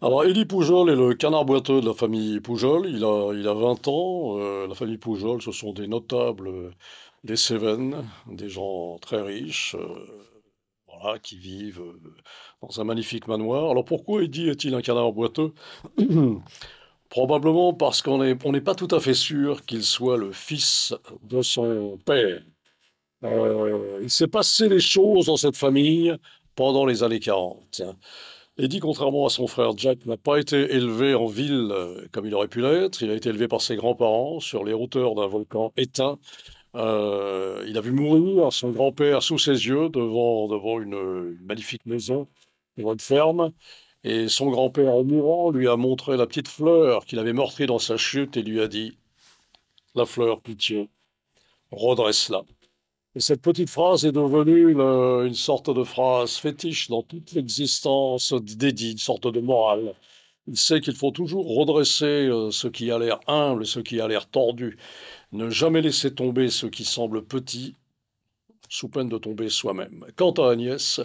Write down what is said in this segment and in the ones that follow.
Alors, Élie Poujol est le canard boiteux de la famille Poujol. Il a, il a 20 ans. Euh, la famille Poujol, ce sont des notables euh, des Cévennes, des gens très riches. Euh, voilà, qui vivent dans un magnifique manoir. Alors pourquoi Eddie est-il un canard boiteux Probablement parce qu'on n'est n'est pas tout à fait sûr qu'il soit le fils de son père. il s'est passé des choses dans cette famille pendant les années 40 dit contrairement à son frère Jack, n'a pas été élevé en ville euh, comme il aurait pu l'être. Il a été élevé par ses grands-parents sur les hauteurs d'un volcan éteint. Euh, il a vu mourir son grand-père sous ses yeux devant, devant une, magnifique maison, devant une ferme. Et son grand-père, en mourant, lui a montré la petite fleur qu'il avait meurtrie dans sa chute et lui a dit La fleur, pitié, redresse-la. Et cette petite phrase est devenue une sorte de phrase fétiche dans toute l'existence d'Eddie, une sorte de morale. Il sait qu'il faut toujours redresser euh, ce qui a l'air humble, ce qui a l'air tordu. Ne jamais laisser tomber ce qui semble petit, sous peine de tomber soi-même. Quant à Agnès,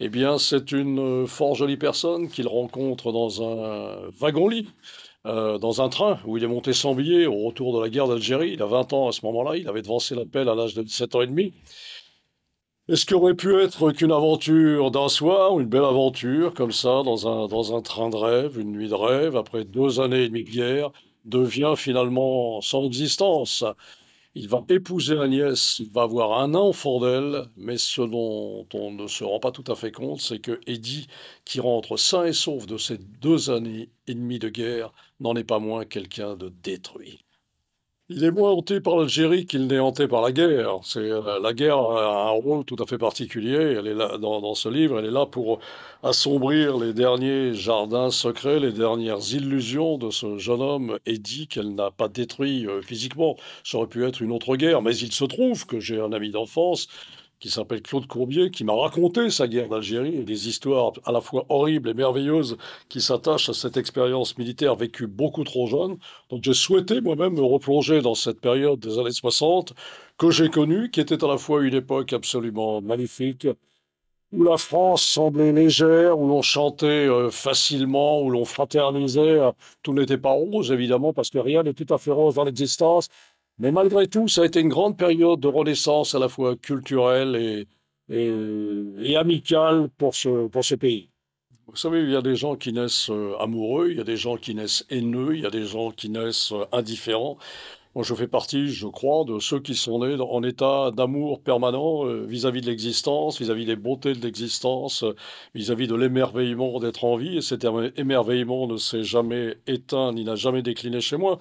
eh bien, c'est une euh, fort jolie personne qu'il rencontre dans un wagon-lit. Euh, dans un train où il est monté sans billet au retour de la guerre d'Algérie. Il a 20 ans à ce moment-là, il avait devancé l'appel à l'âge de 17 ans et demi. Est-ce qu'il aurait pu être qu'une aventure d'un soir, une belle aventure comme ça, dans un, dans un train de rêve, une nuit de rêve, après deux années et demie de guerre, devient finalement sans existence il va épouser Agnès, il va avoir un enfant d'elle, mais ce dont on ne se rend pas tout à fait compte, c'est que Eddie, qui rentre sain et sauf de ces deux années et demie de guerre, n'en est pas moins quelqu'un de détruit. Il est moins hanté par l'Algérie qu'il n'est hanté par la guerre. C'est euh, la guerre a un rôle tout à fait particulier. Elle est là dans, ce livre, elle est là pour assombrir les derniers jardins secrets, les dernières illusions de ce jeune homme et dit qu'elle n'a pas détruit euh, physiquement. Ça aurait pu être une autre guerre, mais il se trouve que j'ai un ami d'enfance qui s'appelle Claude Courbier, qui m'a raconté sa guerre d'Algérie des histoires à la fois horribles et merveilleuses qui s'attachent à cette expérience militaire vécue beaucoup trop jeune. Donc j'ai souhaité moi-même me replonger dans cette période des années 60 que j'ai connue, qui était à la fois une époque absolument magnifique, où la France semblait légère, où l'on chantait euh, facilement, où l'on fraternisait. Tout n'était pas rose, évidemment, parce que rien n'est tout à fait rose dans l'existence. Mais malgré tout, ça a été une grande période de renaissance à la fois culturelle et, et, amicale pour ce, pour ce pays. Vous savez, il y a des gens qui naissent euh, amoureux, il y a des gens qui naissent haineux, il y a des gens qui naissent euh, indifférents. Moi, je fais partie, je crois, de ceux qui sont nés en état d'amour permanent euh, vis-à-vis de l'existence, vis-à-vis des beautés de l'existence, vis-à-vis de l'émerveillement d'être en vie. Et cet émerveillement ne s'est jamais éteint ni n'a jamais décliné chez moi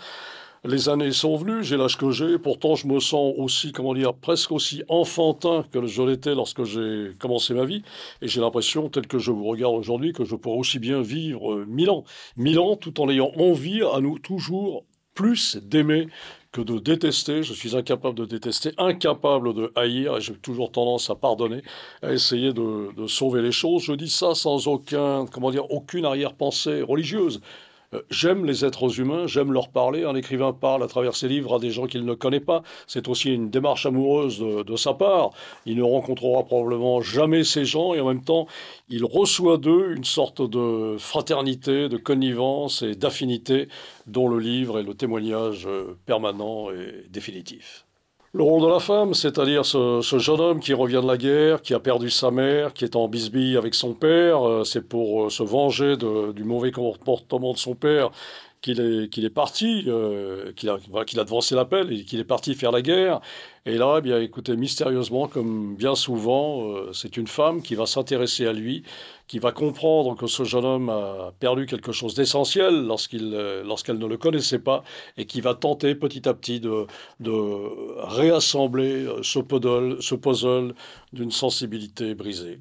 les années sont venues, j'ai l'âge que j'ai, pourtant je me sens aussi, comment dire, presque aussi enfantin que je l'étais lorsque j'ai commencé ma vie, et j'ai l'impression, tel que je vous regarde aujourd'hui, que je pourrais aussi bien vivre euh, mille ans, mille ans tout en ayant envie à nous toujours plus d'aimer que de détester. Je suis incapable de détester, incapable de haïr, et j'ai toujours tendance à pardonner, à essayer de, sauver les choses. Je dis ça sans aucun, comment dire, aucune arrière-pensée religieuse. Euh, j'aime les êtres humains, j'aime leur parler. Un écrivain parle à travers ses livres à des gens qu'il ne connaît pas. C'est aussi une démarche amoureuse de, sa part. Il ne rencontrera probablement jamais ces gens et en même temps, il reçoit d'eux une sorte de fraternité, de connivence et d'affinité dont le livre est le témoignage euh, permanent et définitif. Le rôle de la femme, c'est-à-dire ce, jeune homme qui revient de la guerre, qui a perdu sa mère, qui est en bisbille avec son père, euh, c'est pour euh, se venger du mauvais comportement de son père qu'il est, qu'il est parti, euh, qu'il a, qu'il a devancé l'appel et qu'il est parti faire la guerre. Et là, eh bien, écoutez, mystérieusement, comme bien souvent, euh, c'est une femme qui va s'intéresser à lui, qui va comprendre que ce jeune homme a perdu quelque chose d'essentiel lorsqu'il, euh, lorsqu'elle ne le connaissait pas, et qui va tenter petit à petit de, de réassembler ce puzzle, ce puzzle d'une sensibilité brisée.